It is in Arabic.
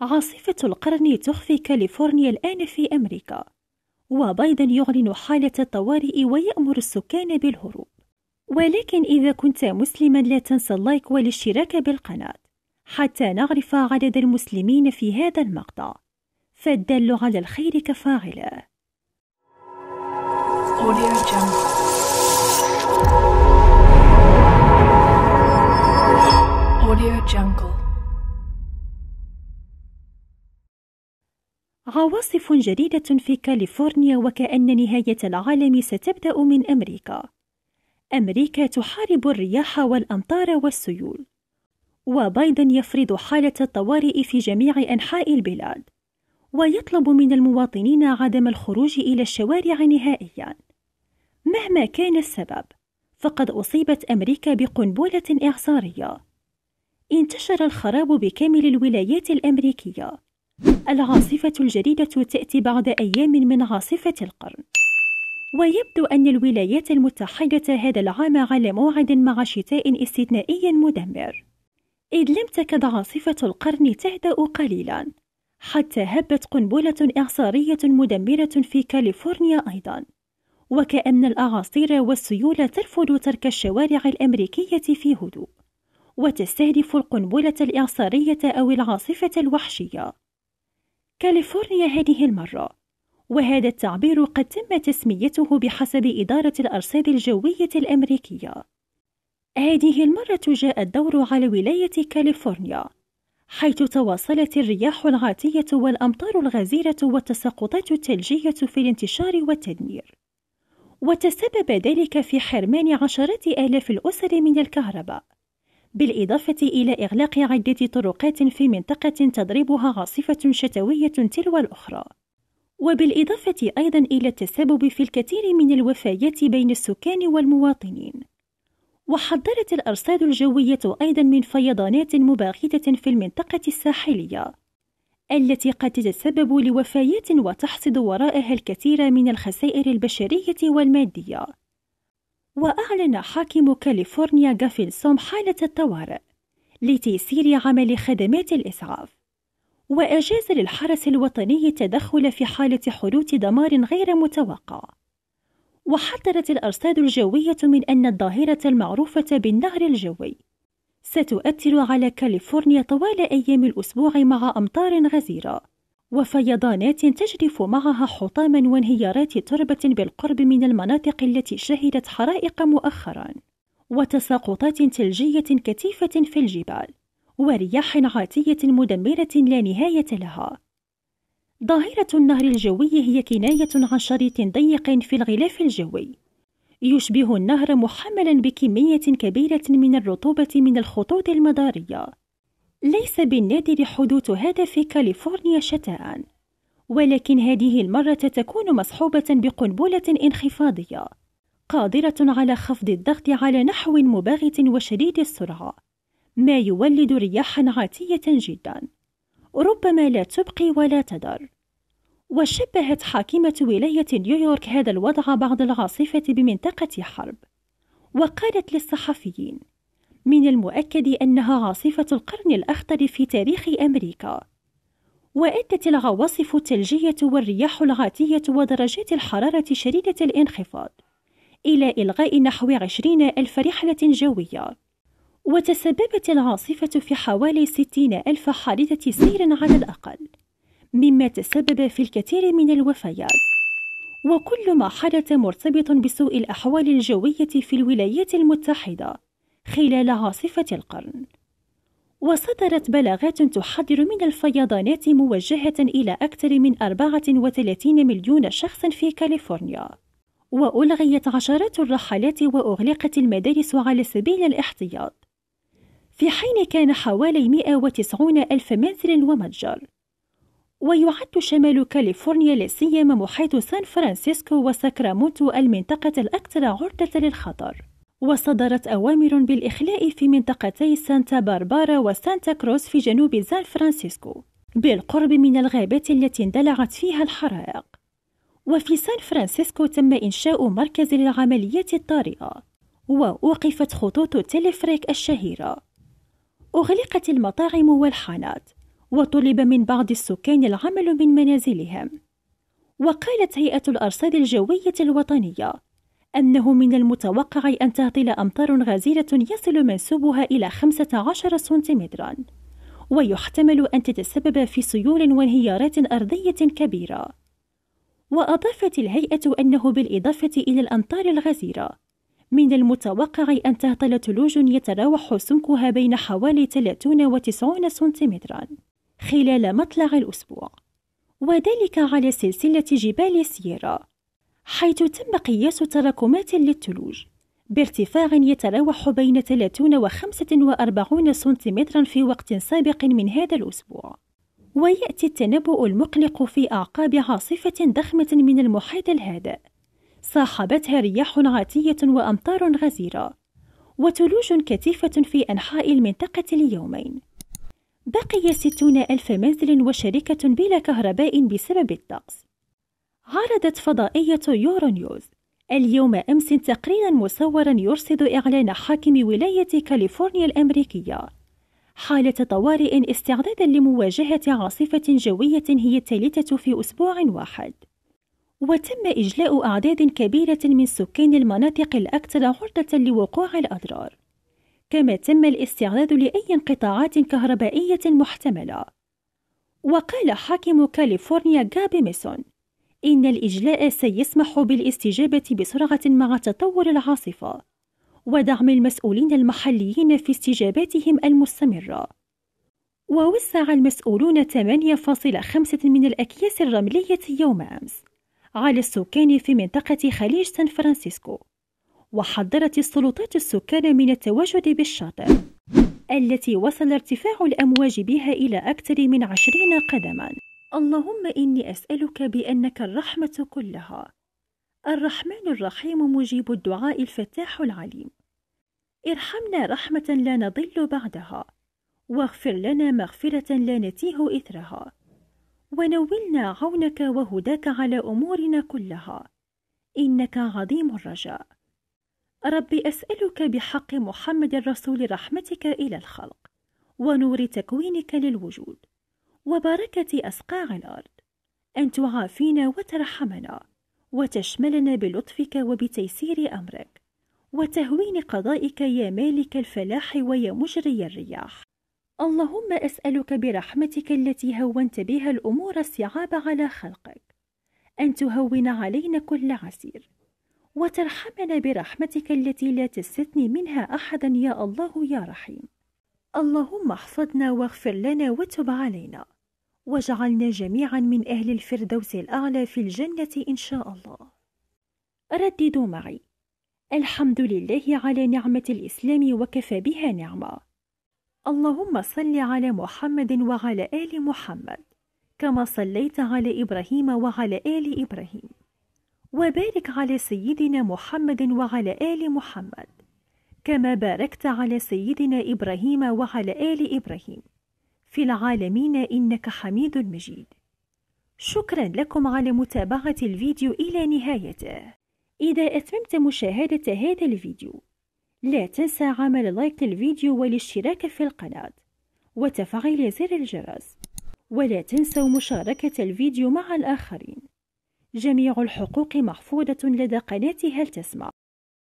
عاصفة القرن تخفي كاليفورنيا الآن في أمريكا وبايدن يعلن حالة الطوارئ ويأمر السكان بالهروب ولكن إذا كنت مسلما لا تنسى اللايك والاشتراك بالقناة حتى نعرف عدد المسلمين في هذا المقطع فالدل على الخير كفاعله Audio Jungle. Audio Jungle. عواصف جديدة في كاليفورنيا وكأن نهاية العالم ستبدأ من أمريكا. أمريكا تحارب الرياح والأمطار والسيول. وبايدن يفرض حالة الطوارئ في جميع أنحاء البلاد. ويطلب من المواطنين عدم الخروج إلى الشوارع نهائيا. مهما كان السبب، فقد أصيبت أمريكا بقنبلة إعصارية. انتشر الخراب بكامل الولايات الأمريكية. العاصفة الجديدة تأتي بعد أيام من عاصفة القرن ويبدو أن الولايات المتحدة هذا العام على موعد مع شتاء استثنائي مدمر إذ لم تكد عاصفة القرن تهدأ قليلا حتى هبت قنبلة إعصارية مدمرة في كاليفورنيا أيضا وكأن الأعاصير والسيول ترفض ترك الشوارع الأمريكية في هدوء وتستهدف القنبلة الإعصارية أو العاصفة الوحشية كاليفورنيا هذه المرة وهذا التعبير قد تم تسميته بحسب إدارة الأرصاد الجوية الأمريكية هذه المرة جاء الدور على ولاية كاليفورنيا حيث تواصلت الرياح العاتية والأمطار الغزيرة والتساقطات الثلجية في الانتشار والتدمير وتسبب ذلك في حرمان عشرات آلاف الأسر من الكهرباء بالإضافة إلى إغلاق عدة طرقات في منطقة تضربها عاصفة شتوية تلو الأخرى وبالإضافة أيضا إلى التسبب في الكثير من الوفيات بين السكان والمواطنين وحذرت الأرصاد الجوية أيضا من فيضانات مباغتة في المنطقة الساحلية التي قد تتسبب لوفيات وتحصد وراءها الكثير من الخسائر البشرية والمادية وأعلن حاكم كاليفورنيا سوم حالة الطوارئ لتيسير عمل خدمات الإسعاف وأجاز للحرس الوطني التدخل في حالة حدوث دمار غير متوقع وحذرت الأرصاد الجوية من أن الظاهرة المعروفة بالنهر الجوي ستؤثر على كاليفورنيا طوال أيام الأسبوع مع أمطار غزيرة وفيضانات تجرف معها حطاما وانهيارات تربة بالقرب من المناطق التي شهدت حرائق مؤخرا وتساقطات ثلجية كثيفة في الجبال ورياح عاتية مدمرة لا نهاية لها ظاهرة النهر الجوي هي كناية عن شريط ضيق في الغلاف الجوي يشبه النهر محملا بكمية كبيرة من الرطوبة من الخطوط المدارية ليس بالنادر حدوث هذا في كاليفورنيا شتاءً، ولكن هذه المرة تكون مصحوبة بقنبلة انخفاضية، قادرة على خفض الضغط على نحو مباغت وشديد السرعة، ما يولد رياحًا عاتية جدًا، ربما لا تبقي ولا تذر. وشبهت حاكمة ولاية نيويورك هذا الوضع بعد العاصفة بمنطقة حرب، وقالت للصحفيين: من المؤكد أنها عاصفة القرن الأخطر في تاريخ أمريكا وأدت العواصف الثلجية والرياح العاتية ودرجات الحرارة شديدة الانخفاض إلى إلغاء نحو عشرين ألف رحلة جوية وتسببت العاصفة في حوالي ستين ألف حادثة سير على الأقل مما تسبب في الكثير من الوفيات وكل ما حدث مرتبط بسوء الأحوال الجوية في الولايات المتحدة خلال عاصفة القرن وصدرت بلاغات تحذر من الفيضانات موجهة إلى أكثر من 34 مليون شخص في كاليفورنيا وألغيت عشرات الرحلات وأغلقت المدارس على سبيل الاحتياط في حين كان حوالي 190 ألف منزل ومتجر ويعد شمال كاليفورنيا لا سيما محيط سان فرانسيسكو وساكرامونتو المنطقة الأكثر عرضة للخطر وصدرت أوامر بالإخلاء في منطقتي سانتا باربارا وسانتا كروز في جنوب سان فرانسيسكو بالقرب من الغابات التي اندلعت فيها الحرائق وفي سان فرانسيسكو تم إنشاء مركز للعمليات الطارئة وأوقفت خطوط التلفريك الشهيرة أغلقت المطاعم والحانات وطلب من بعض السكان العمل من منازلهم وقالت هيئة الأرصاد الجوية الوطنية أنه من المتوقع أن تهطل أمطار غزيرة يصل منسوبها إلى 15 سنتيمترا ويحتمل أن تتسبب في سيول وانهيارات أرضية كبيرة وأضافت الهيئة أنه بالإضافة إلى الأمطار الغزيرة من المتوقع أن تهطل ثلوج يتراوح سمكها بين حوالي 30 و 90 سنتيمترا خلال مطلع الأسبوع وذلك على سلسلة جبال سييرا حيث تم قياس تراكمات للثلوج بارتفاع يتراوح بين 30 و 45 سنتيمترا في وقت سابق من هذا الأسبوع ويأتي التنبؤ المقلق في أعقاب عاصفة ضخمة من المحيط الهادئ صاحبتها رياح عاتية وأمطار غزيرة وثلوج كثيفة في أنحاء المنطقة ليومين بقي ستون ألف منزل وشركة بلا كهرباء بسبب الطقس عرضت فضائية يورونيوز اليوم أمس تقريرا مصورا يرصد إعلان حاكم ولاية كاليفورنيا الأمريكية حالة طوارئ استعدادا لمواجهة عاصفة جوية هي الثالثة في أسبوع واحد وتم إجلاء أعداد كبيرة من سكان المناطق الأكثر عرضة لوقوع الأضرار كما تم الاستعداد لأي انقطاعات كهربائية محتملة وقال حاكم كاليفورنيا غابي ميسون إن الإجلاء سيسمح بالاستجابة بسرعة مع تطور العاصفة ودعم المسؤولين المحليين في استجاباتهم المستمرة ووسع المسؤولون 8.5 من الأكياس الرملية يوم أمس على السكان في منطقة خليج سان فرانسيسكو وحذرت السلطات السكان من التواجد بالشاطئ التي وصل ارتفاع الأمواج بها إلى أكثر من 20 قدماً اللهم إني أسألك بأنك الرحمة كلها الرحمن الرحيم مجيب الدعاء الفتاح العليم ارحمنا رحمة لا نضل بعدها واغفر لنا مغفرة لا نتيه إثرها ونولنا عونك وهداك على أمورنا كلها إنك عظيم الرجاء رب أسألك بحق محمد رسول رحمتك إلى الخلق ونور تكوينك للوجود وبركة أسقاع الأرض أن تعافينا وترحمنا وتشملنا بلطفك وبتيسير أمرك وتهوين قضائك يا مالك الفلاح ويا مجري الرياح اللهم أسألك برحمتك التي هونت بها الأمور الصعاب على خلقك أن تهون علينا كل عسير وترحمنا برحمتك التي لا تستثني منها أحدا يا الله يا رحيم اللهم احفظنا واغفر لنا وتب علينا وجعلنا جميعا من أهل الفردوس الأعلى في الجنة إن شاء الله. رددوا معي: الحمد لله على نعمة الإسلام وكفى بها نعمة. اللهم صل على محمد وعلى آل محمد، كما صليت على إبراهيم وعلى آل إبراهيم. وبارك على سيدنا محمد وعلى آل محمد، كما باركت على سيدنا إبراهيم وعلى آل إبراهيم. في العالمين إنك حميد مجيد شكرا لكم على متابعة الفيديو إلى نهايته إذا أتممت مشاهدة هذا الفيديو لا تنسى عمل لايك للفيديو والاشتراك في القناة وتفعيل زر الجرس ولا تنسوا مشاركة الفيديو مع الآخرين جميع الحقوق محفوظة لدى قناة هل تسمع